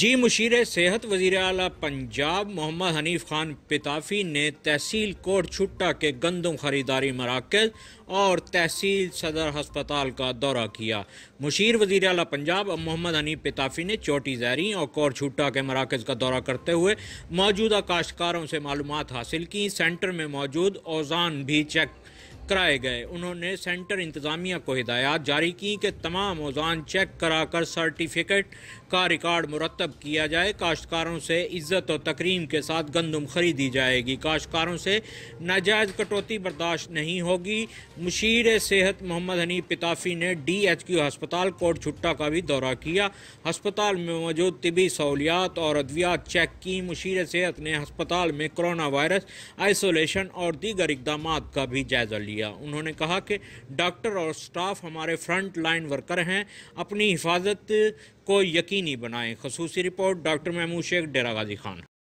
जी मुशीर सेहत वजीर अला पंजाब मोहम्मद हनीफ खान पिताफी ने तहसील कोट छुट्टा के गंदम खरीदारी मराकज और तहसील सदर हस्पताल का दौरा किया मुशीर वजीर अला पंजाब मोहम्मद हनीफ पिताफी ने चोटी जहरी और कोट छुट्टा के मराकज का दौरा करते हुए मौजूदा काश्तकारों से मालूम हासिल की सेंटर में मौजूद औजान भी चेक कराए गए उन्होंने सेंटर इंतज़ामिया को हिदायत जारी की कि तमाम औजान चेक करा कर सर्टिफिकेट का रिकॉर्ड मुरतब किया जाए काश्तकारों से इज़्ज़त और तकरीम के साथ गंदम खरीदी जाएगी काश्तकारों से नाजायज़ कटौती बर्दाश्त नहीं होगी मुशीर सेहत मोहम्मद हनी पिताफी ने डी एच क्यू हस्पताल कोट छुट्टा का भी दौरा किया हस्पताल में मौजूद तबी सहूलियात और अद्वियात चेक की मुशीर सेहत ने हस्पताल में कोरोना वायरस आइसोलेशन और दीगर इकदाम का भी जायज़ा लिया लिया उन्होंने कहा कि डॉक्टर और स्टाफ हमारे फ्रंट लाइन वर्कर हैं अपनी हिफाजत को यकीनी बनाएं खसूसी रिपोर्ट डॉक्टर महमूद शेख डेरा गाजी खान